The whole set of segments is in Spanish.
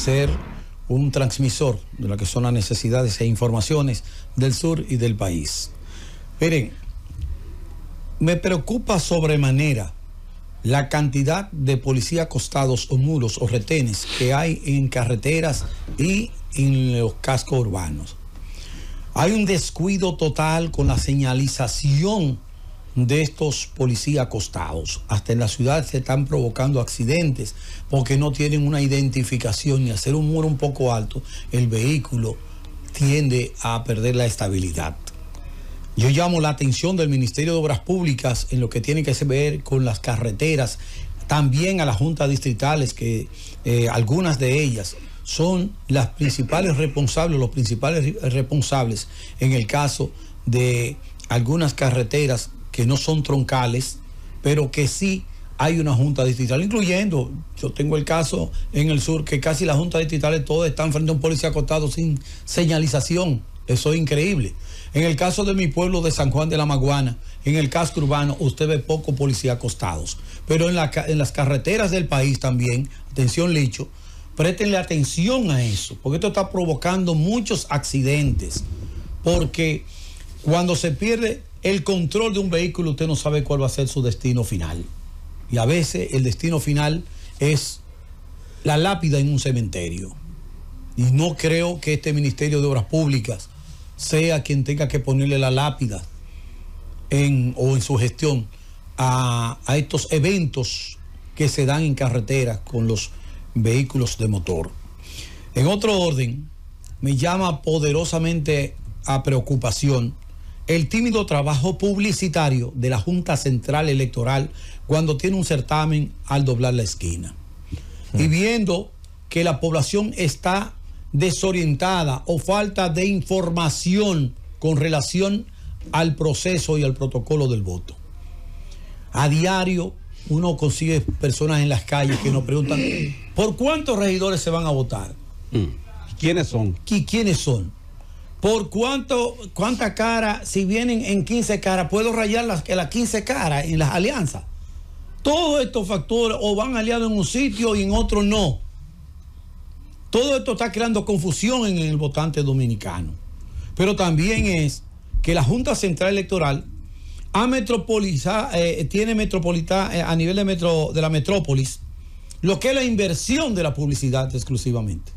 ser un transmisor de lo que son las necesidades e informaciones del sur y del país. Miren, me preocupa sobremanera la cantidad de policía costados o muros o retenes que hay en carreteras y en los cascos urbanos. Hay un descuido total con la señalización de estos policías acostados. Hasta en la ciudad se están provocando accidentes porque no tienen una identificación y hacer un muro un poco alto, el vehículo tiende a perder la estabilidad. Yo llamo la atención del Ministerio de Obras Públicas en lo que tiene que ver con las carreteras, también a las juntas distritales, que eh, algunas de ellas son las principales responsables, los principales responsables en el caso de algunas carreteras que no son troncales, pero que sí hay una junta distrital, incluyendo, yo tengo el caso en el sur, que casi la junta distrital de todos... están frente a un policía acostado sin señalización. Eso es increíble. En el caso de mi pueblo de San Juan de la Maguana, en el casco urbano, usted ve poco policía acostados. Pero en, en las carreteras del país también, atención Licho, ...prétenle atención a eso, porque esto está provocando muchos accidentes. Porque cuando se pierde el control de un vehículo, usted no sabe cuál va a ser su destino final. Y a veces el destino final es la lápida en un cementerio. Y no creo que este Ministerio de Obras Públicas sea quien tenga que ponerle la lápida en, o en su gestión a, a estos eventos que se dan en carreteras con los vehículos de motor. En otro orden, me llama poderosamente a preocupación el tímido trabajo publicitario de la Junta Central Electoral cuando tiene un certamen al doblar la esquina. Y viendo que la población está desorientada o falta de información con relación al proceso y al protocolo del voto. A diario uno consigue personas en las calles que nos preguntan, ¿por cuántos regidores se van a votar? Mm. ¿Quiénes son? ¿Y quiénes son quiénes son ¿Por cuánto, cuánta cara, si vienen en 15 caras, puedo rayar las, las 15 caras en las alianzas? Todos estos factores o van aliados en un sitio y en otro no. Todo esto está creando confusión en el votante dominicano. Pero también es que la Junta Central Electoral eh, tiene metropolitana eh, a nivel de, de la metrópolis lo que es la inversión de la publicidad exclusivamente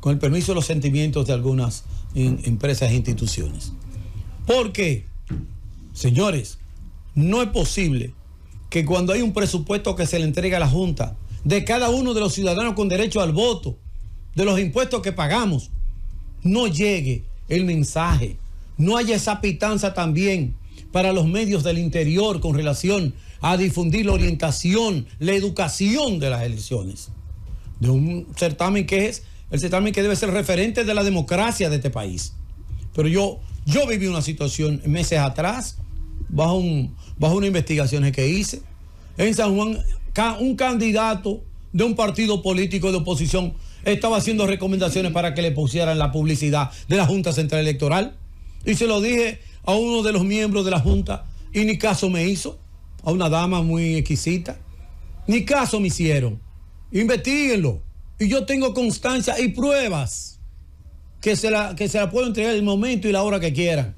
con el permiso de los sentimientos de algunas empresas e instituciones. Porque, señores, no es posible que cuando hay un presupuesto que se le entrega a la Junta, de cada uno de los ciudadanos con derecho al voto, de los impuestos que pagamos, no llegue el mensaje, no haya esa pitanza también para los medios del interior con relación a difundir la orientación, la educación de las elecciones, de un certamen que es el certamen que debe ser referente de la democracia de este país. Pero yo, yo viví una situación meses atrás, bajo, un, bajo unas investigaciones que hice, en San Juan, un candidato de un partido político de oposición estaba haciendo recomendaciones para que le pusieran la publicidad de la Junta Central Electoral. Y se lo dije a uno de los miembros de la Junta y ni caso me hizo, a una dama muy exquisita. Ni caso me hicieron. Investíguenlo y yo tengo constancia y pruebas que se la, que se la puedo entregar el momento y la hora que quieran.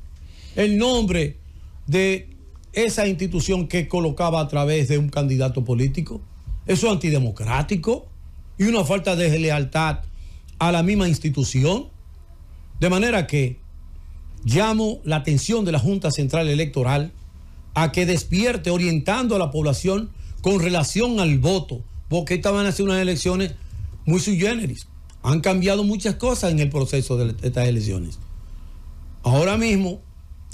El nombre de esa institución que colocaba a través de un candidato político. Eso es antidemocrático y una falta de lealtad a la misma institución. De manera que llamo la atención de la Junta Central Electoral a que despierte orientando a la población con relación al voto, porque estaban haciendo unas elecciones muy sui generis. Han cambiado muchas cosas en el proceso de estas elecciones. Ahora mismo,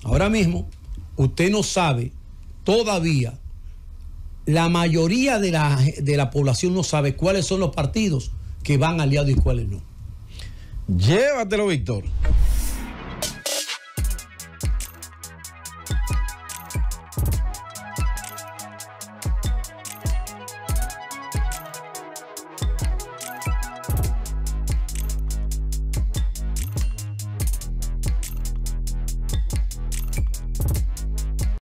ahora mismo, usted no sabe todavía, la mayoría de la, de la población no sabe cuáles son los partidos que van aliados y cuáles no. Llévatelo, Víctor.